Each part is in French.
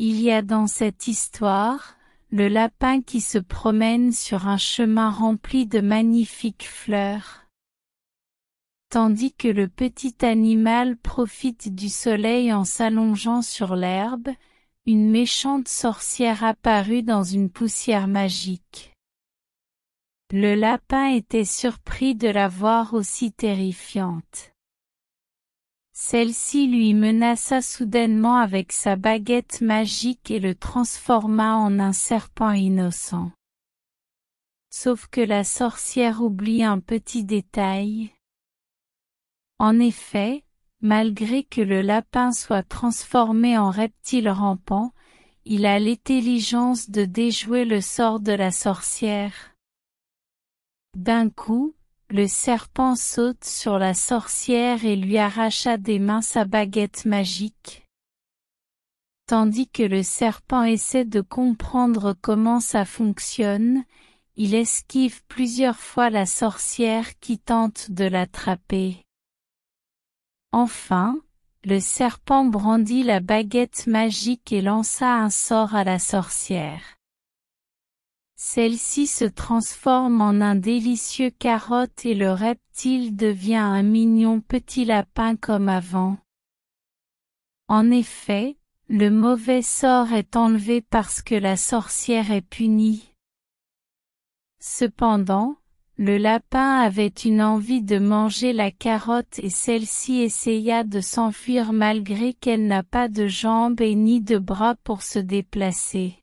Il y a dans cette histoire, le lapin qui se promène sur un chemin rempli de magnifiques fleurs. Tandis que le petit animal profite du soleil en s'allongeant sur l'herbe, une méchante sorcière apparut dans une poussière magique. Le lapin était surpris de la voir aussi terrifiante. Celle-ci lui menaça soudainement avec sa baguette magique et le transforma en un serpent innocent. Sauf que la sorcière oublie un petit détail. En effet, malgré que le lapin soit transformé en reptile rampant, il a l'intelligence de déjouer le sort de la sorcière. D'un coup, le serpent saute sur la sorcière et lui arracha des mains sa baguette magique. Tandis que le serpent essaie de comprendre comment ça fonctionne, il esquive plusieurs fois la sorcière qui tente de l'attraper. Enfin, le serpent brandit la baguette magique et lança un sort à la sorcière. Celle-ci se transforme en un délicieux carotte et le reptile devient un mignon petit lapin comme avant. En effet, le mauvais sort est enlevé parce que la sorcière est punie. Cependant, le lapin avait une envie de manger la carotte et celle-ci essaya de s'enfuir malgré qu'elle n'a pas de jambes et ni de bras pour se déplacer.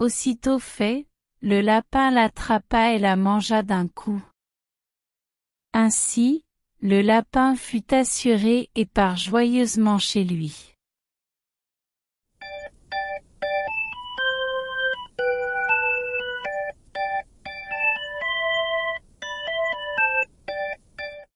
Aussitôt fait, le lapin l'attrapa et la mangea d'un coup. Ainsi, le lapin fut assuré et part joyeusement chez lui.